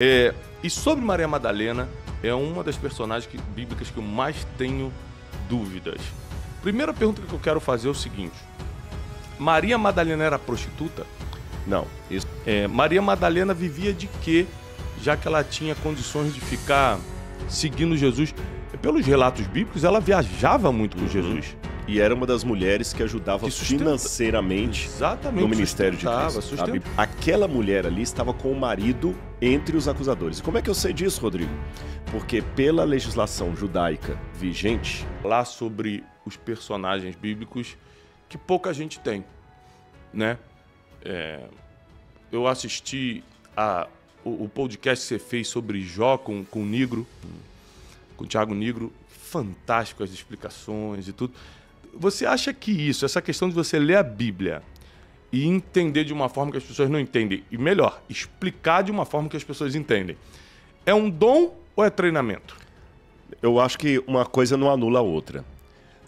É, e sobre Maria Madalena, é uma das personagens que, bíblicas que eu mais tenho dúvidas. Primeira pergunta que eu quero fazer é o seguinte: Maria Madalena era prostituta? Não. Isso. É, Maria Madalena vivia de quê, já que ela tinha condições de ficar seguindo Jesus? Pelos relatos bíblicos, ela viajava muito com uhum. Jesus e era uma das mulheres que ajudava que sustenta... financeiramente Exatamente, no Ministério de Cristo. Sustenta... Aquela mulher ali estava com o marido entre os acusadores. E como é que eu sei disso, Rodrigo? Porque pela legislação judaica vigente, lá sobre os personagens bíblicos que pouca gente tem, né? É... eu assisti a o, podcast que você fez sobre Jó com, com o Negro, com o Thiago Negro, as explicações e tudo. Você acha que isso, essa questão de você ler a Bíblia e entender de uma forma que as pessoas não entendem, e melhor, explicar de uma forma que as pessoas entendem, é um dom ou é treinamento? Eu acho que uma coisa não anula a outra.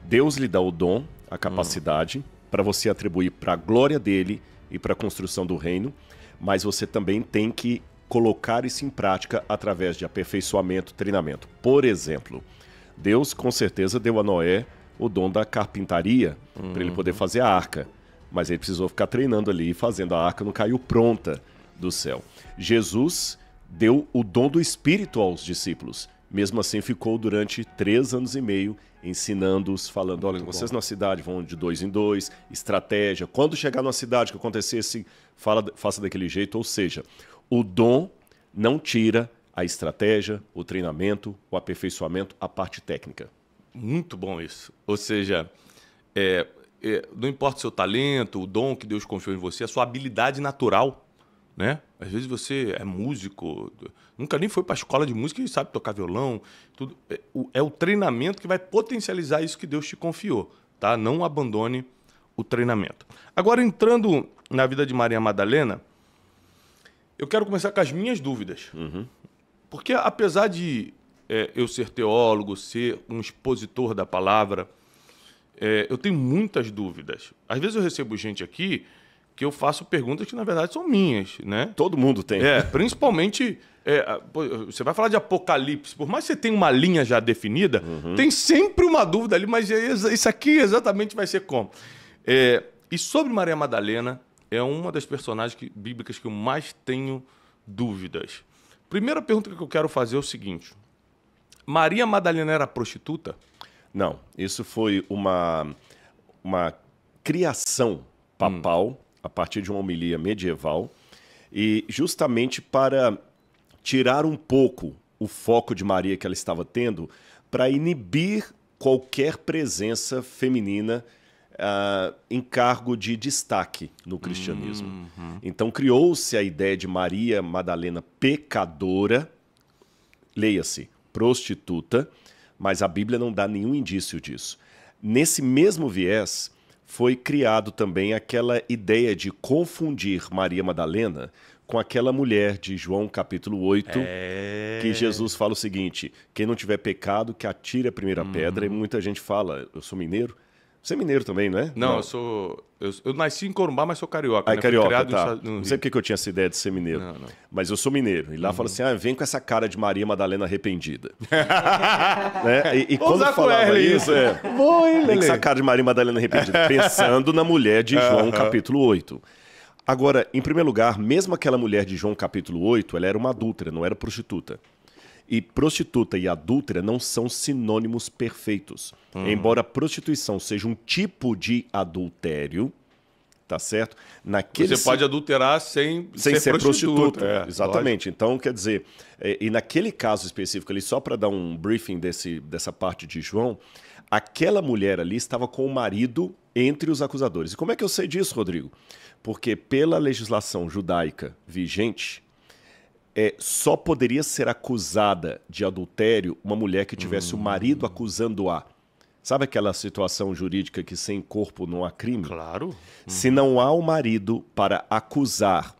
Deus lhe dá o dom, a capacidade, hum. para você atribuir para a glória dele e para a construção do reino, mas você também tem que colocar isso em prática através de aperfeiçoamento, treinamento. Por exemplo, Deus com certeza deu a Noé o dom da carpintaria uhum. para ele poder uhum. fazer a arca. Mas ele precisou ficar treinando ali e fazendo. A arca não caiu pronta do céu. Jesus deu o dom do Espírito aos discípulos. Mesmo assim, ficou durante três anos e meio ensinando-os, falando: olha, vocês na cidade vão de dois em dois, estratégia. Quando chegar numa cidade que acontecesse, fala, faça daquele jeito. Ou seja, o dom não tira a estratégia, o treinamento, o aperfeiçoamento, a parte técnica. Muito bom isso. Ou seja, é, é, não importa o seu talento, o dom que Deus confiou em você, a sua habilidade natural, né? Às vezes você é músico, nunca nem foi para a escola de música e sabe tocar violão, tudo. É o, é o treinamento que vai potencializar isso que Deus te confiou, tá? Não abandone o treinamento. Agora entrando na vida de Maria Madalena, eu quero começar com as minhas dúvidas, uhum. porque apesar de é, eu ser teólogo, ser um expositor da palavra. É, eu tenho muitas dúvidas. Às vezes eu recebo gente aqui que eu faço perguntas que na verdade são minhas, né? Todo mundo tem. É, principalmente é, você vai falar de apocalipse, por mais que você tenha uma linha já definida, uhum. tem sempre uma dúvida ali, mas é isso aqui exatamente vai ser como. É, e sobre Maria Madalena, é uma das personagens que, bíblicas que eu mais tenho dúvidas. Primeira pergunta que eu quero fazer é o seguinte: Maria Madalena era prostituta? Não, isso foi uma, uma criação papal hum. a partir de uma homilia medieval e justamente para tirar um pouco o foco de Maria que ela estava tendo para inibir qualquer presença feminina uh, em cargo de destaque no cristianismo. Uhum. Então criou-se a ideia de Maria Madalena pecadora, leia-se, prostituta, mas a Bíblia não dá nenhum indício disso. Nesse mesmo viés, foi criado também aquela ideia de confundir Maria Madalena com aquela mulher de João capítulo 8, é... que Jesus fala o seguinte: quem não tiver pecado, que atire a primeira uhum. pedra. E muita gente fala, eu sou mineiro, você é mineiro também, né? Não, não. eu sou. Eu, eu, nasci em Corumbá, mas sou carioca. Ah, né? carioca, tá. No... Não sei porque eu tinha essa ideia de ser mineiro. Não, não. Mas eu sou mineiro. E lá uhum. fala assim: ah, vem com essa cara de Maria Madalena arrependida. né? E, e quando falava isso, é. hein, vem com essa cara de Maria Madalena arrependida. Pensando na mulher de João, uhum. capítulo 8. Agora, em primeiro lugar, mesmo aquela mulher de João, capítulo 8, ela era uma adulta, não era prostituta. E prostituta e adúltera não são sinônimos perfeitos. Uhum. Embora prostituição seja um tipo de adultério, tá certo? Naquele Você pode adulterar sem, sem ser, ser prostituta. prostituta. É, Exatamente. Então, quer dizer, é, e naquele caso específico ali, só para dar um briefing desse, dessa parte de João, aquela mulher ali estava com o marido entre os acusadores. E como é que eu sei disso, Rodrigo? Porque pela legislação judaica vigente, é, só poderia ser acusada de adultério uma mulher que tivesse o hum. marido acusando-a. Sabe aquela situação jurídica que sem corpo não há crime? Claro. Se hum. não há o marido para acusar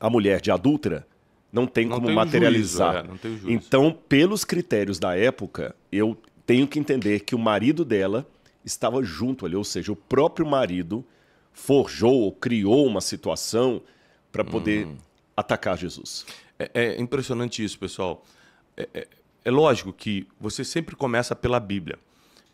a mulher de adultra, não tem não como tem materializar. Juízo, é, tem então, pelos critérios da época, eu tenho que entender que o marido dela estava junto ali, ou seja, o próprio marido forjou ou criou uma situação para poder hum. atacar Jesus. É, é impressionante isso, pessoal. É, é, é lógico que você sempre começa pela Bíblia.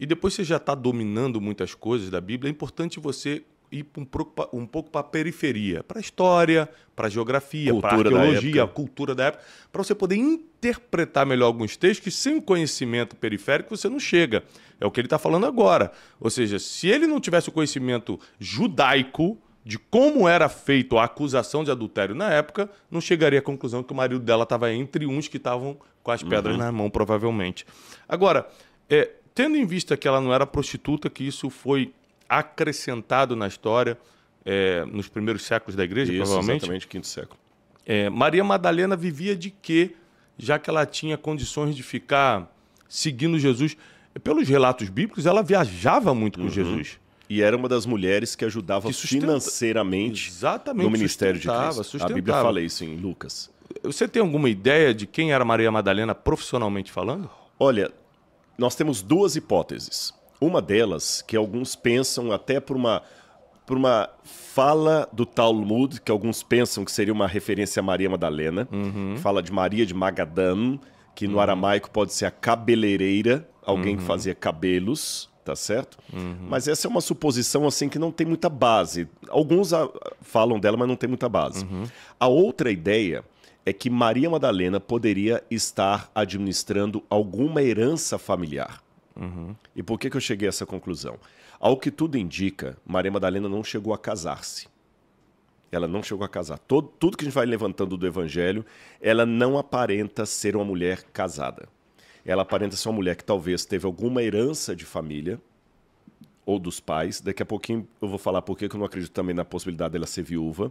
E depois você já está dominando muitas coisas da Bíblia, é importante você ir um pouco, um pouco para a periferia, para a história, para a geografia, para a arqueologia, a cultura da época, para você poder interpretar melhor alguns textos que sem o conhecimento periférico você não chega. É o que ele está falando agora. Ou seja, se ele não tivesse o conhecimento judaico, de como era feito a acusação de adultério na época, não chegaria à conclusão que o marido dela estava entre uns que estavam com as pedras uhum. na mão, provavelmente. Agora, é, tendo em vista que ela não era prostituta, que isso foi acrescentado na história é, nos primeiros séculos da igreja, isso, provavelmente. Exatamente, quinto século. É, Maria Madalena vivia de quê, já que ela tinha condições de ficar seguindo Jesus? Pelos relatos bíblicos, ela viajava muito com uhum. Jesus. E era uma das mulheres que ajudava que sustenta... financeiramente Exatamente, no Ministério de Cristo. Sustentava. A Bíblia fala isso em Lucas. Você tem alguma ideia de quem era Maria Madalena profissionalmente falando? Olha, nós temos duas hipóteses. Uma delas, que alguns pensam até por uma, por uma fala do Talmud, que alguns pensam que seria uma referência a Maria Madalena, uhum. fala de Maria de Magadan, que no uhum. aramaico pode ser a cabeleireira, alguém uhum. que fazia cabelos tá certo? Uhum. Mas essa é uma suposição assim que não tem muita base. Alguns a, ah, falam dela, mas não tem muita base. Uhum. A outra ideia é que Maria Madalena poderia estar administrando alguma herança familiar. Uhum. E por que, que eu cheguei a essa conclusão? Ao que tudo indica, Maria Madalena não chegou a casar-se. Ela não chegou a casar. Todo, tudo que a gente vai levantando do evangelho, ela não aparenta ser uma mulher casada. Ela aparenta ser uma mulher que talvez teve alguma herança de família ou dos pais. Daqui a pouquinho eu vou falar por que eu não acredito também na possibilidade dela ser viúva.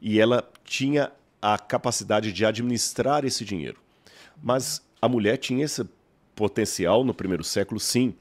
E ela tinha a capacidade de administrar esse dinheiro. Mas a mulher tinha esse potencial no primeiro século, sim.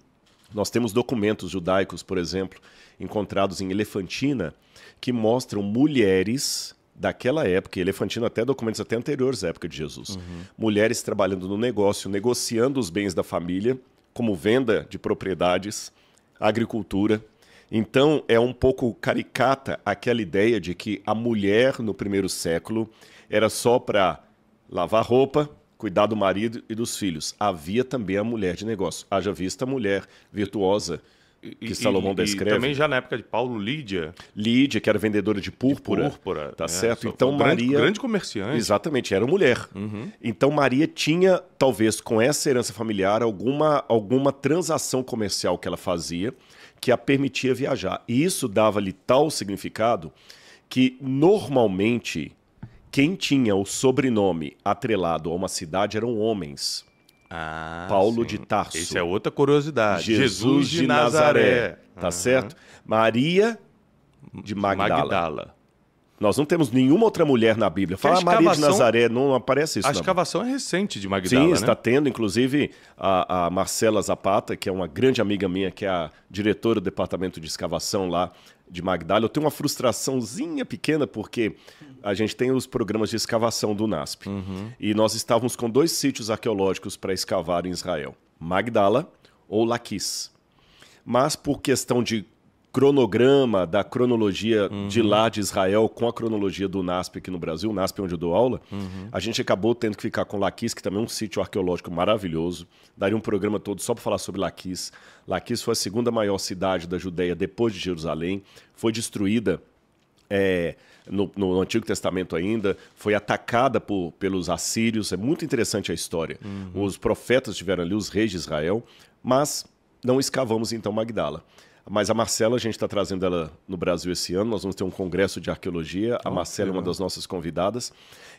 Nós temos documentos judaicos, por exemplo, encontrados em Elefantina, que mostram mulheres daquela época, e Elefantino até documentos até anteriores à época de Jesus. Uhum. Mulheres trabalhando no negócio, negociando os bens da família, como venda de propriedades, agricultura. Então é um pouco caricata aquela ideia de que a mulher no primeiro século era só para lavar roupa, cuidar do marido e dos filhos. Havia também a mulher de negócio. Haja vista a mulher virtuosa e, que Salomão e, descreve. E também já na época de Paulo, Lídia. Lídia, que era vendedora de púrpura. De púrpura. Tá é, certo. Então Maria. Grande, grande comerciante. Exatamente, era mulher. Uhum. Então Maria tinha, talvez com essa herança familiar, alguma, alguma transação comercial que ela fazia que a permitia viajar. E isso dava-lhe tal significado que normalmente quem tinha o sobrenome atrelado a uma cidade eram homens. Ah, Paulo sim. de Tarso. Isso é outra curiosidade. Jesus, Jesus de, de, Nazaré. Nazaré. Tá uhum. certo? Maria de Magdala. Magdala. Nós não temos nenhuma outra mulher na Bíblia. Fala Maria de Nazaré, não aparece isso. A escavação é recente de Magdala. Sim, né? está tendo. Inclusive, a, a, Marcela Zapata, que é uma grande amiga minha, que é a diretora do departamento de escavação lá de Magdala, eu tenho uma frustraçãozinha pequena, porque a gente tem os programas de escavação do NASP. Uhum. E nós estávamos com dois sítios arqueológicos para escavar em Israel: Magdala ou Laquis. Mas, por questão de cronograma da cronologia uhum. de lá de Israel com a cronologia do NASP aqui no Brasil, o NASP é onde eu dou aula, uhum. a gente acabou tendo que ficar com Laquis, que também é um sítio arqueológico maravilhoso. Daria um programa todo só para falar sobre Laquis. Laquis foi a segunda maior cidade da Judéia depois de Jerusalém, foi destruída é, no, no, Antigo Testamento ainda, foi atacada por, pelos assírios. É muito interessante a história. Uhum. Os profetas tiveram ali, os reis de Israel, mas não escavamos então Magdala. Mas a Marcela, a gente está trazendo ela no Brasil esse ano. Nós vamos ter um congresso de arqueologia. Oh, a Marcela é uma das nossas convidadas.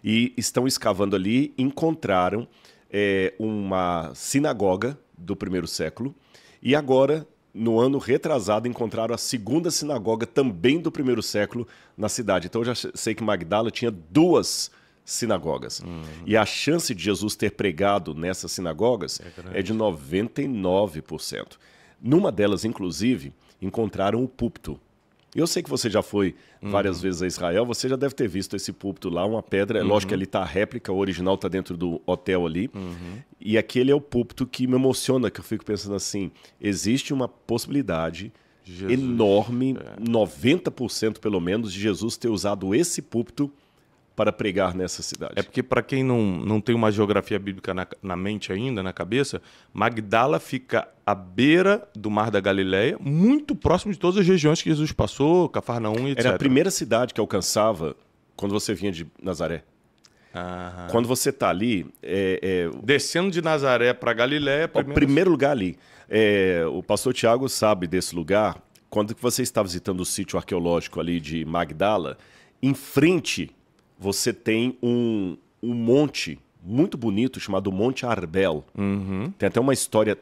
E estão escavando ali, encontraram é, uma sinagoga do primeiro século. E agora, no ano retrasado, encontraram a segunda sinagoga também do primeiro século na cidade. Então eu já sei que Magdala tinha duas sinagogas. Uhum. E a chance de Jesus ter pregado nessas sinagogas é, é de 99%. Numa delas, inclusive, encontraram o púlpito. Eu sei que você já foi uhum. várias uhum. vezes a Israel, você já deve ter visto esse púlpito lá, uma pedra. É uhum. Lógico que ali está a réplica, o original está dentro do hotel ali. Uhum. E aquele é o púlpito que me emociona, que eu fico pensando assim: existe uma possibilidade Jesus. enorme, é. 90% pelo menos, de Jesus ter usado esse púlpito para pregar nessa cidade. É porque, para quem não, não tem uma geografia bíblica na, na, mente ainda, na cabeça, Magdala fica à beira do Mar da Galileia, muito próximo de todas as regiões que Jesus passou, Cafarnaum e etc. Era a primeira cidade que alcançava quando você vinha de Nazaré. Aham. Quando você está ali. É, é... Descendo de Nazaré para Galiléia. Primeiro... É o primeiro lugar ali. É, o pastor Tiago sabe desse lugar. Quando você está visitando o sítio arqueológico ali de Magdala, em frente você tem um, um monte muito bonito chamado Monte Arbel. Uhum. Tem até uma história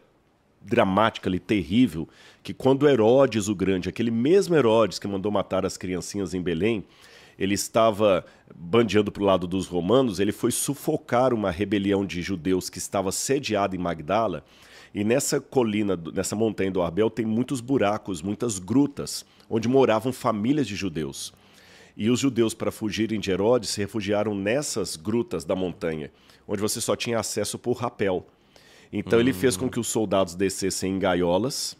dramática ali, terrível, que quando Herodes o Grande, aquele mesmo Herodes que mandou matar as criancinhas em Belém, ele estava bandeando para o lado dos romanos, ele foi sufocar uma rebelião de judeus que estava sediada em Magdala. E nessa colina, nessa montanha do Arbel, tem muitos buracos, muitas grutas, onde moravam famílias de judeus. E os judeus, para fugirem de Herodes, se refugiaram nessas grutas da montanha, onde você só tinha acesso por rapel. Então hum. ele fez com que os soldados descessem em gaiolas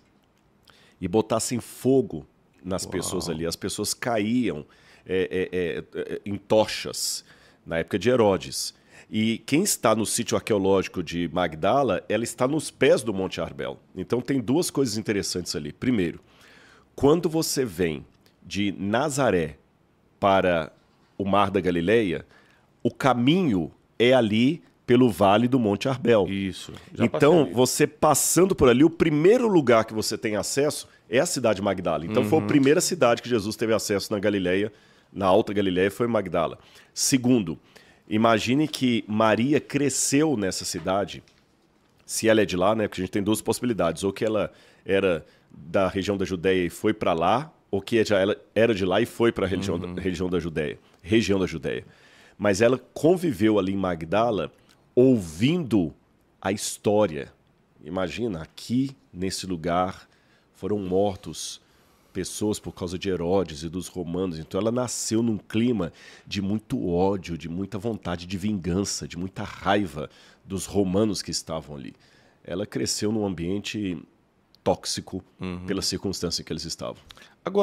e botassem fogo nas Uau. pessoas ali. As pessoas caíam é, é, é, é, em tochas na época de Herodes. E quem está no sítio arqueológico de Magdala, ela está nos pés do Monte Arbel. Então tem duas coisas interessantes ali. Primeiro, quando você vem de Nazaré para o Mar da Galileia, o caminho é ali pelo Vale do Monte Arbel. Isso. então, você passando por ali, o primeiro lugar que você tem acesso é a cidade de Magdala. Então, uhum. foi a uhum. primeira cidade que Jesus teve acesso na Galileia, na Alta Galileia, foi Magdala. Segundo, imagine que Maria cresceu nessa cidade, se ela é de lá, né? Porque a gente tem duas possibilidades. Ou que ela era da região da Judéia e foi para lá, o que já é era de lá e foi para a região uhum. região da Judéia, região da Judéia. Mas ela conviveu ali em Magdala ouvindo a história. Imagina, aqui nesse lugar foram mortos pessoas por causa de Herodes e dos romanos. Então ela nasceu num clima de muito ódio, de muita vontade de vingança, de muita raiva dos romanos que estavam ali. Ela cresceu num ambiente tóxico uhum. pela circunstância em que eles estavam. Agora